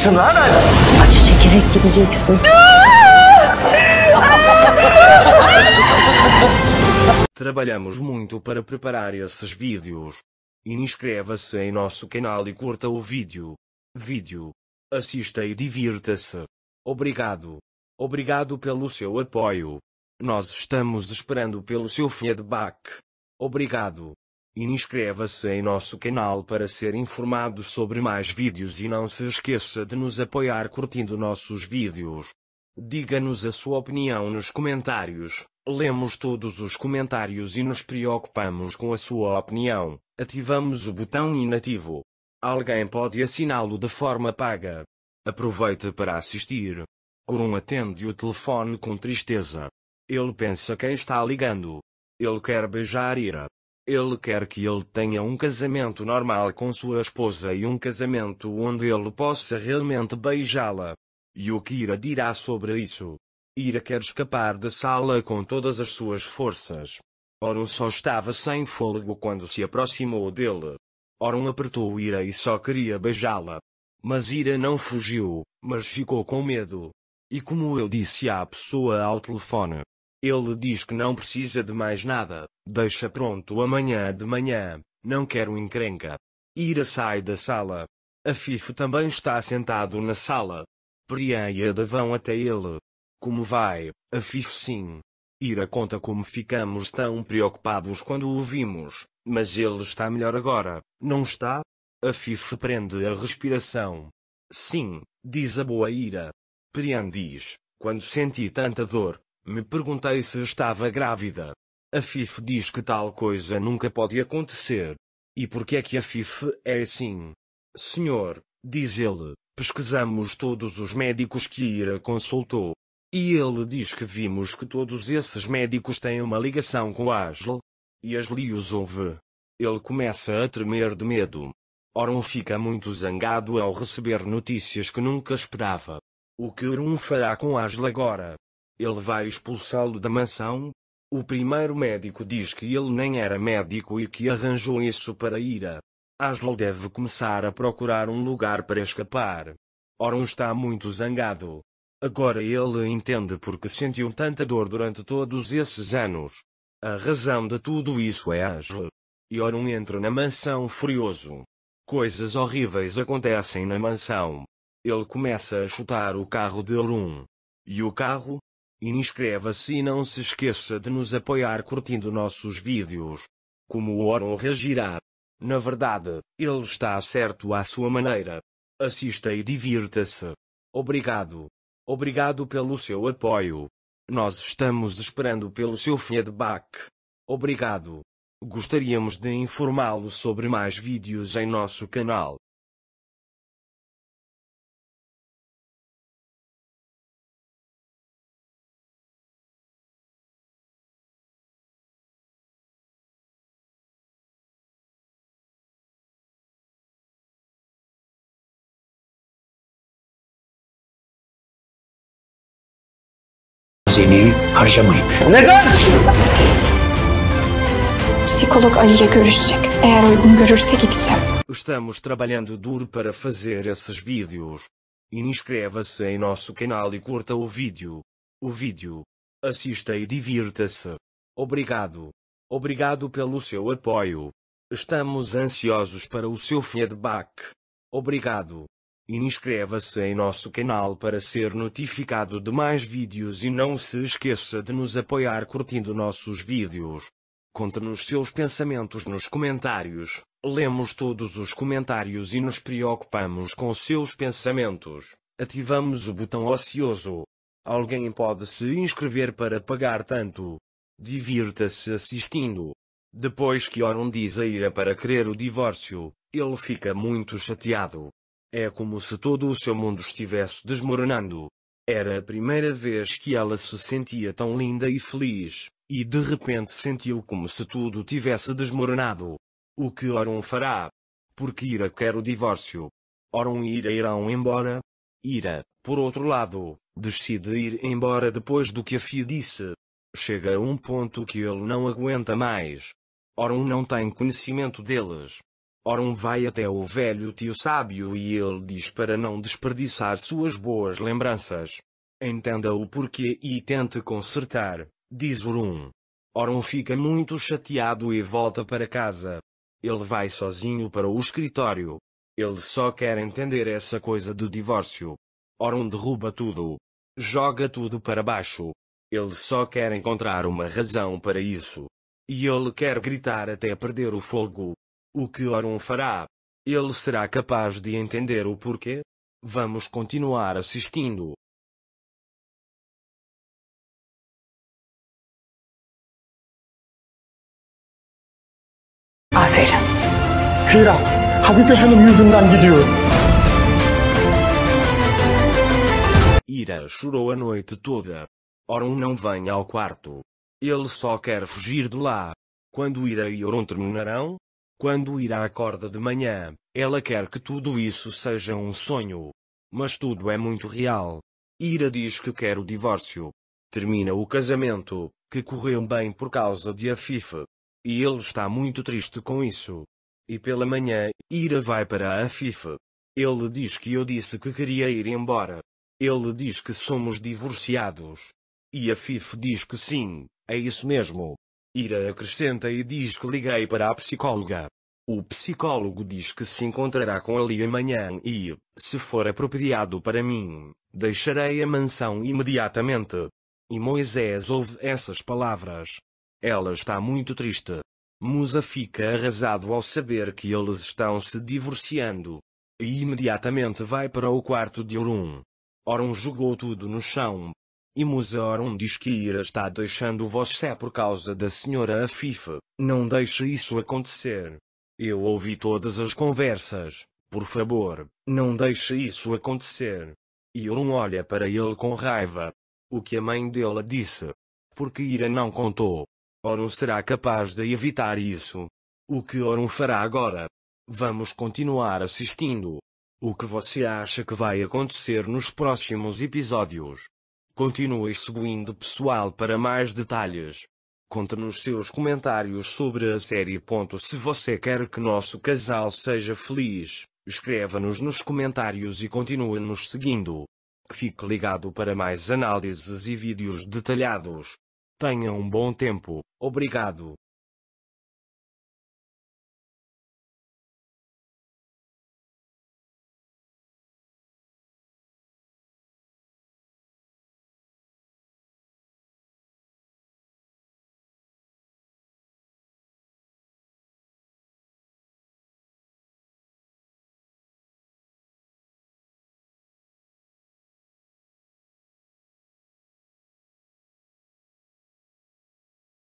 Gideceksin lan hadi. Acı çekerek gideceksin. Trabalhamos muito para preparar esses vídeos. Inscreva-se em nosso canal e curta o vídeo. Vídeo. Assista e divirta-se. Obrigado. Obrigado pelo seu apoio. Nós estamos esperando pelo seu feedback. Obrigado. Inscreva-se em nosso canal para ser informado sobre mais vídeos e não se esqueça de nos apoiar curtindo nossos vídeos. Diga-nos a sua opinião nos comentários. Lemos todos os comentários e nos preocupamos com a sua opinião. Ativamos o botão inativo. Alguém pode assiná-lo de forma paga. Aproveite para assistir. Corum atende o telefone com tristeza. Ele pensa quem está ligando. Ele quer beijar Ira. Ele quer que ele tenha um casamento normal com sua esposa e um casamento onde ele possa realmente beijá-la. E o que Ira dirá sobre isso? Ira quer escapar da sala com todas as suas forças. Orum só estava sem fôlego quando se aproximou dele. Orum apertou Ira e só queria beijá-la. Mas Ira não fugiu, mas ficou com medo. E como eu disse à pessoa ao telefone, ele diz que não precisa de mais nada, deixa pronto amanhã de manhã, não quero encrenca. Ira sai da sala. A Fifo também está sentado na sala. Prian e Ada vão até ele. Como vai, a Fifo sim. Ira conta como ficamos tão preocupados quando o vimos, mas ele está melhor agora, não está? A prende a respiração. Sim, diz a boa Ira. Prian diz, quando senti tanta dor, me perguntei se estava grávida. A FIF diz que tal coisa nunca pode acontecer. E por que é que a FIF é assim? Senhor, diz ele, pesquisamos todos os médicos que Ira consultou. E ele diz que vimos que todos esses médicos têm uma ligação com a Asle. E Asle os ouve. Ele começa a tremer de medo. Orum fica muito zangado ao receber notícias que nunca esperava. O que Orum fará com Asle agora? Ele vai expulsá-lo da mansão. O primeiro médico diz que ele nem era médico e que arranjou isso para ira. Aslo deve começar a procurar um lugar para escapar. Oron está muito zangado. Agora ele entende porque sentiu tanta dor durante todos esses anos. A razão de tudo isso é Aslo. E Oron entra na mansão furioso. Coisas horríveis acontecem na mansão. Ele começa a chutar o carro de Orun. E o carro, Inscreva-se assim, e não se esqueça de nos apoiar curtindo nossos vídeos. Como o Oron reagirá? Na verdade, ele está certo à sua maneira. Assista e divirta-se. Obrigado. Obrigado pelo seu apoio. Nós estamos esperando pelo seu feedback. Obrigado. Gostaríamos de informá-lo sobre mais vídeos em nosso canal. seni harcamayın. Neden? Psikolog Ali'ye görüşecek. Eğer uygun görürse gideceğim. Estamos trabalhando duro para fazer esses vídeos. Inscreva-se em nosso canal e curta o vídeo. O vídeo. Assista e divirta-se. Obrigado. Obrigado pelo seu apoio. Estamos ansiosos para o seu feedback. Obrigado. Inscreva-se em nosso canal para ser notificado de mais vídeos e não se esqueça de nos apoiar curtindo nossos vídeos. Conte-nos seus pensamentos nos comentários. Lemos todos os comentários e nos preocupamos com seus pensamentos. Ativamos o botão ocioso. Alguém pode se inscrever para pagar tanto. Divirta-se assistindo. Depois que Oron diz a ira para querer o divórcio, ele fica muito chateado. É como se todo o seu mundo estivesse desmoronando. Era a primeira vez que ela se sentia tão linda e feliz, e de repente sentiu como se tudo tivesse desmoronado. O que Oron fará? Porque Ira quer o divórcio. Oron e Ira irão embora. Ira, por outro lado, decide ir embora depois do que a Fia disse. Chega a um ponto que ele não aguenta mais. Oron não tem conhecimento deles, Orun vai até o velho tio sábio e ele diz para não desperdiçar suas boas lembranças. Entenda o porquê e tente consertar, diz Orun. Orun fica muito chateado e volta para casa. Ele vai sozinho para o escritório. Ele só quer entender essa coisa do divórcio. Orun derruba tudo. Joga tudo para baixo. Ele só quer encontrar uma razão para isso. E ele quer gritar até perder o fogo. O que Orun fará? Ele será capaz de entender o porquê? Vamos continuar assistindo. Aferin. Hira, Hafife Hanım yüzünden Ira chorou a noite toda. Orun não vem ao quarto. Ele só quer fugir de lá. Quando Ira e Orun terminarão, quando Ira acorda de manhã, ela quer que tudo isso seja um sonho. Mas tudo é muito real. Ira diz que quer o divórcio. Termina o casamento, que correu bem por causa de Afife. E ele está muito triste com isso. E pela manhã, Ira vai para Afife. Ele diz que eu disse que queria ir embora. Ele diz que somos divorciados. E Afife diz que sim, é isso mesmo. Ira acrescenta e diz que liguei para a psicóloga. O psicólogo diz que se encontrará com Ali amanhã e, se for apropriado para mim, deixarei a mansão imediatamente. E Moisés ouve essas palavras. Ela está muito triste. Musa fica arrasado ao saber que eles estão se divorciando. E imediatamente vai para o quarto de Orum. Orum jogou tudo no chão, e Orun diz que Ira está deixando você por causa da senhora Afifa, não deixe isso acontecer. Eu ouvi todas as conversas, por favor, não deixe isso acontecer. Orun olha para ele com raiva. O que a mãe dela disse. Porque Ira não contou. Orun será capaz de evitar isso. O que Orun fará agora? Vamos continuar assistindo. O que você acha que vai acontecer nos próximos episódios? Continue seguindo pessoal para mais detalhes. Conte-nos seus comentários sobre a série. Se você quer que nosso casal seja feliz, escreva-nos nos comentários e continue nos seguindo. Fique ligado para mais análises e vídeos detalhados. Tenha um bom tempo, obrigado.